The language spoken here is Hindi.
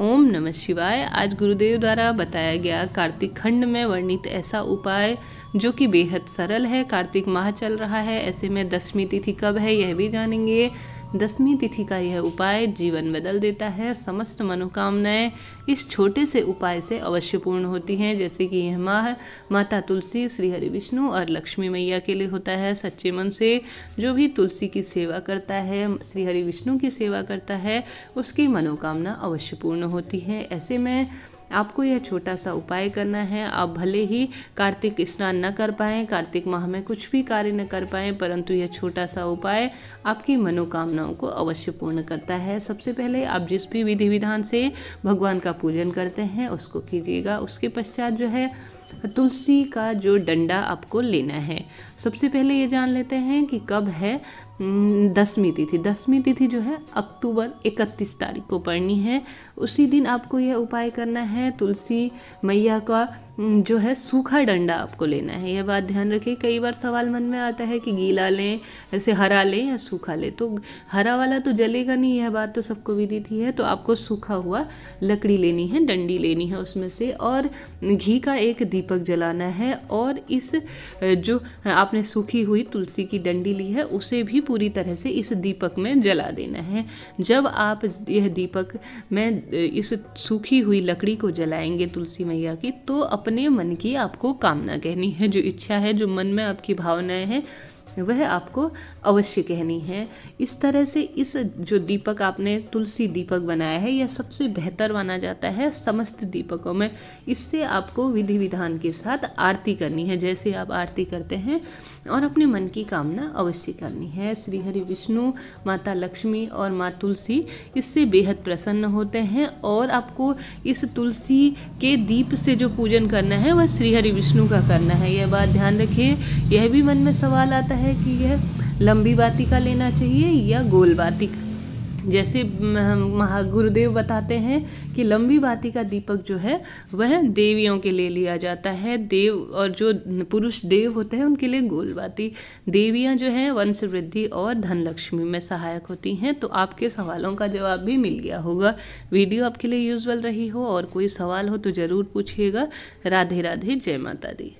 ओम नमः शिवाय आज गुरुदेव द्वारा बताया गया कार्तिक खंड में वर्णित ऐसा उपाय जो कि बेहद सरल है कार्तिक माह चल रहा है ऐसे में दसवीं तिथि कब है यह भी जानेंगे दसवीं तिथि का यह उपाय जीवन बदल देता है समस्त मनोकामनाएं इस छोटे से उपाय से अवश्य पूर्ण होती हैं जैसे कि यह माह माता तुलसी श्री हरि विष्णु और लक्ष्मी मैया के लिए होता है सच्चे मन से जो भी तुलसी की सेवा करता है श्री हरि विष्णु की सेवा करता है उसकी मनोकामना अवश्य पूर्ण होती है ऐसे में आपको यह छोटा सा उपाय करना है आप भले ही कार्तिक स्नान न कर पाएँ कार्तिक माह में कुछ भी कार्य न कर पाएँ परंतु यह छोटा सा उपाय आपकी मनोकामना मनोकामनाओं को अवश्य पूर्ण करता है सबसे पहले आप जिस भी विधि विधान से भगवान का पूजन करते हैं उसको कीजिएगा उसके पश्चात जो है तुलसी का जो डंडा आपको लेना है सबसे पहले ये जान लेते हैं कि कब है हम्म, दसवीं तिथि दसवीं तिथि जो है अक्टूबर इकतीस तारीख को पड़नी है उसी दिन आपको यह उपाय करना है तुलसी मैया का हम्म, जो है सूखा डंडा आपको लेना है यह बात ध्यान रखें कई बार सवाल मन में आता है कि गीला लें ऐसे हरा लें या सूखा लें तो हरा वाला तो जलेगा नहीं यह बात तो सबको विदित ही है तो आपको सूखा हुआ लकड़ी लेनी है डंडी लेनी है उसमें से और घी का एक दीपक जलाना है और इस जो आपने सूखी हुई तुलसी की डंडी ली है उसे भी पूरी तरह से इस दीपक में जला देना है जब आप यह दीपक में इस सूखी हुई लकड़ी को जलाएंगे तुलसी मैया की तो अपने मन की आपको कामना कहनी है जो इच्छा है जो मन में आपकी भावनाएं हैं वह आपको अवश्य कहनी है इस तरह से इस जो दीपक आपने तुलसी दीपक बनाया है यह सबसे बेहतर माना जाता है समस्त दीपकों में इससे आपको विधि विधान के साथ आरती करनी है जैसे आप आरती करते हैं और अपने मन की कामना अवश्य करनी है श्री हरि विष्णु माता लक्ष्मी और माँ तुलसी इससे बेहद प्रसन्न होते हैं और आपको इस तुलसी के दीप से जो पूजन करना है वह श्री हरि विष्णु का करना है यह बात ध्यान रखिए यह भी मन में सवाल आता है है कि यह लंबी बाती का लेना चाहिए या गोल बाती का जैसे महा गुरुदेव बताते हैं कि लंबी बाती का दीपक जो है वह देवियों के लिए लिया जाता है देव और जो पुरुष देव होते हैं उनके लिए गोल बाती देवियाँ जो हैं वंश वृद्धि और धन लक्ष्मी में सहायक होती हैं तो आपके सवालों का जवाब भी मिल गया होगा वीडियो आपके लिए यूजफुल रही हो और कोई सवाल हो तो ज़रूर पूछिएगा राधे राधे जय माता दी